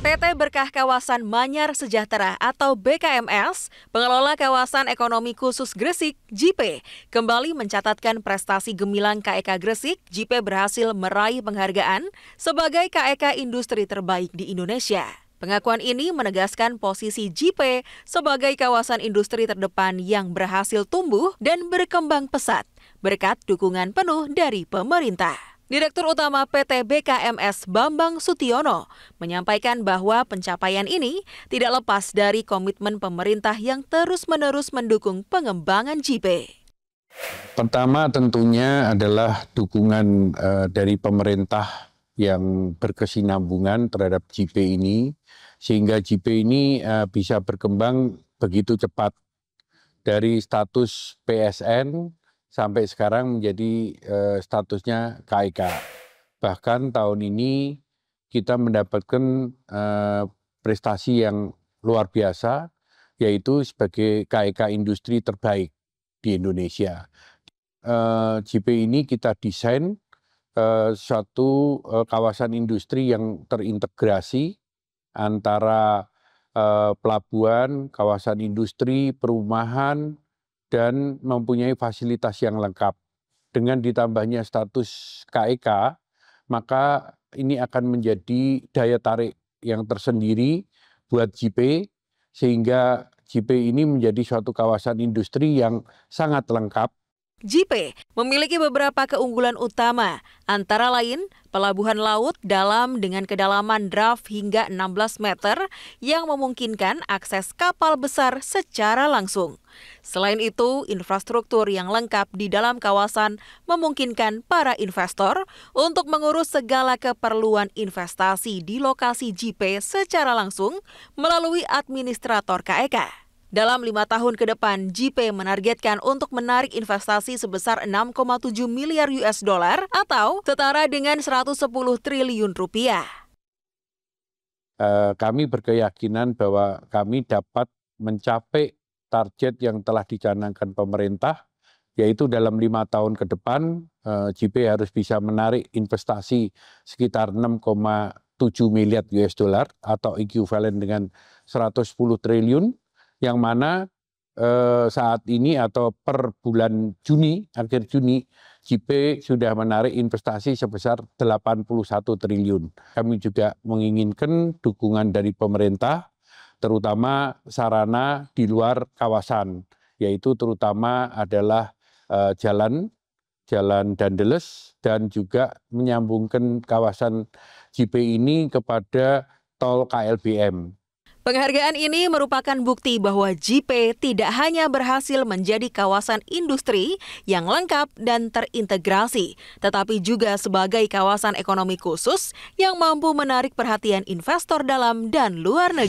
PT Berkah Kawasan Manyar Sejahtera atau BKMS, pengelola kawasan ekonomi khusus Gresik, JP, kembali mencatatkan prestasi gemilang KEK e Gresik. JP berhasil meraih penghargaan sebagai KEK e industri terbaik di Indonesia. Pengakuan ini menegaskan posisi JP sebagai kawasan industri terdepan yang berhasil tumbuh dan berkembang pesat berkat dukungan penuh dari pemerintah. Direktur Utama PT BKMS Bambang Sutiono menyampaikan bahwa pencapaian ini tidak lepas dari komitmen pemerintah yang terus-menerus mendukung pengembangan JIP. Pertama tentunya adalah dukungan uh, dari pemerintah yang berkesinambungan terhadap JP ini sehingga JP ini uh, bisa berkembang begitu cepat dari status PSN sampai sekarang menjadi eh, statusnya KIK. Bahkan tahun ini kita mendapatkan eh, prestasi yang luar biasa, yaitu sebagai KIK industri terbaik di Indonesia. GP eh, ini kita desain suatu kawasan industri yang terintegrasi antara pelabuhan, kawasan industri, perumahan, dan mempunyai fasilitas yang lengkap. Dengan ditambahnya status KEK, e maka ini akan menjadi daya tarik yang tersendiri buat JP, sehingga JP ini menjadi suatu kawasan industri yang sangat lengkap JP memiliki beberapa keunggulan utama, antara lain pelabuhan laut dalam dengan kedalaman draft hingga 16 meter yang memungkinkan akses kapal besar secara langsung. Selain itu, infrastruktur yang lengkap di dalam kawasan memungkinkan para investor untuk mengurus segala keperluan investasi di lokasi JP secara langsung melalui administrator KEK. E dalam lima tahun ke depan, JP menargetkan untuk menarik investasi sebesar 6,7 miliar US dollar atau setara dengan 110 triliun rupiah. Eh, kami berkeyakinan bahwa kami dapat mencapai target yang telah dicanangkan pemerintah, yaitu dalam lima tahun ke depan JP eh, harus bisa menarik investasi sekitar 6,7 miliar US dollar atau equivalent dengan 110 triliun yang mana eh, saat ini atau per bulan Juni, akhir Juni, JP sudah menarik investasi sebesar 81 triliun. Kami juga menginginkan dukungan dari pemerintah, terutama sarana di luar kawasan, yaitu terutama adalah eh, jalan, jalan Dandeles, dan juga menyambungkan kawasan JP ini kepada tol KLBM Penghargaan ini merupakan bukti bahwa JP tidak hanya berhasil menjadi kawasan industri yang lengkap dan terintegrasi, tetapi juga sebagai kawasan ekonomi khusus yang mampu menarik perhatian investor dalam dan luar negeri.